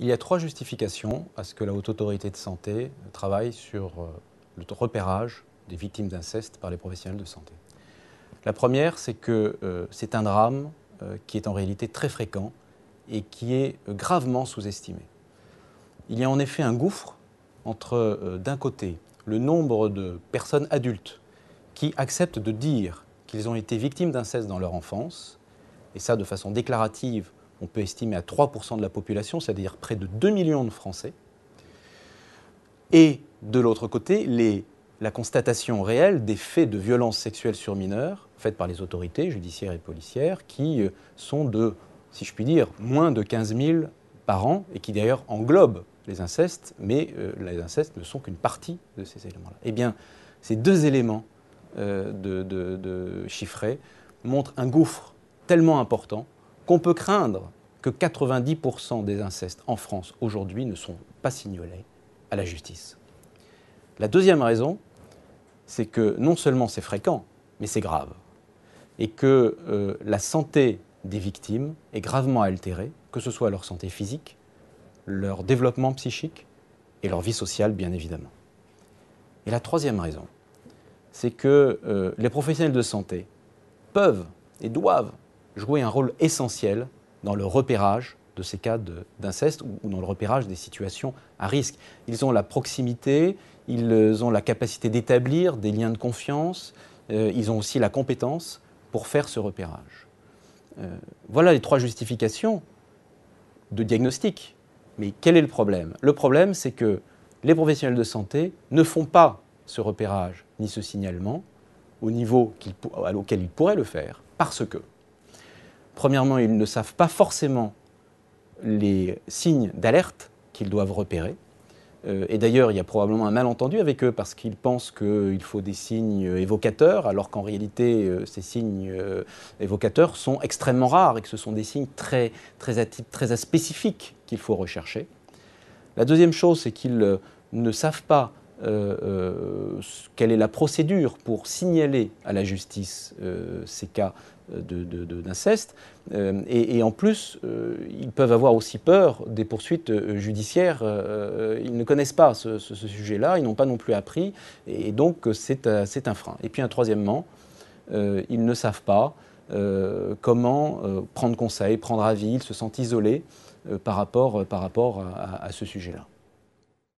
Il y a trois justifications à ce que la Haute Autorité de Santé travaille sur euh, le repérage des victimes d'inceste par les professionnels de santé. La première, c'est que euh, c'est un drame euh, qui est en réalité très fréquent et qui est gravement sous-estimé. Il y a en effet un gouffre entre, d'un côté, le nombre de personnes adultes qui acceptent de dire qu'ils ont été victimes d'inceste dans leur enfance, et ça de façon déclarative on peut estimer à 3% de la population, c'est-à-dire près de 2 millions de Français. Et de l'autre côté, la constatation réelle des faits de violences sexuelles sur mineurs faites par les autorités judiciaires et policières qui euh, sont de, si je puis dire, moins de 15 000 par an et qui d'ailleurs englobent les incestes, mais euh, les incestes ne sont qu'une partie de ces éléments-là. Eh bien, ces deux éléments euh, de, chiffrés montrent un gouffre tellement important qu'on peut craindre que 90% des incestes en France aujourd'hui ne sont pas signalés à la justice. La deuxième raison, c'est que non seulement c'est fréquent, mais c'est grave. Et que euh, la santé des victimes est gravement altérée, que ce soit leur santé physique, leur développement psychique et leur vie sociale, bien évidemment. Et la troisième raison, c'est que euh, les professionnels de santé peuvent et doivent jouer un rôle essentiel dans le repérage de ces cas d'inceste ou, dans le repérage des situations à risque. Ils ont la proximité, ils ont la capacité d'établir des liens de confiance, euh, ils ont aussi la compétence pour faire ce repérage. Euh, voilà les trois justifications de diagnostic. Mais quel est le problème Le problème, c'est que les professionnels de santé ne font pas ce repérage ni ce signalement au niveau auquel ils pourraient le faire parce que Premièrement, ils ne savent pas forcément les signes d'alerte qu'ils doivent repérer. Euh, et d'ailleurs, il y a probablement un malentendu avec eux parce qu'ils pensent qu'il faut des signes euh, évocateurs, alors qu'en réalité, euh, ces signes évocateurs sont extrêmement rares et que ce sont des signes très, très, très spécifiques qu'il faut rechercher. La deuxième chose, c'est qu'ils ne savent pas quelle est la procédure pour signaler à la justice ces cas d'inceste. Euh, et, en plus, euh, ils peuvent avoir aussi peur des poursuites euh, judiciaires. ils ne connaissent pas ce, sujet-là, ils n'ont pas non plus appris, et, donc c'est un frein. Et puis un troisièmement, ils ne savent pas comment prendre conseil, prendre avis, ils se sentent isolés par rapport, par rapport à ce sujet-là.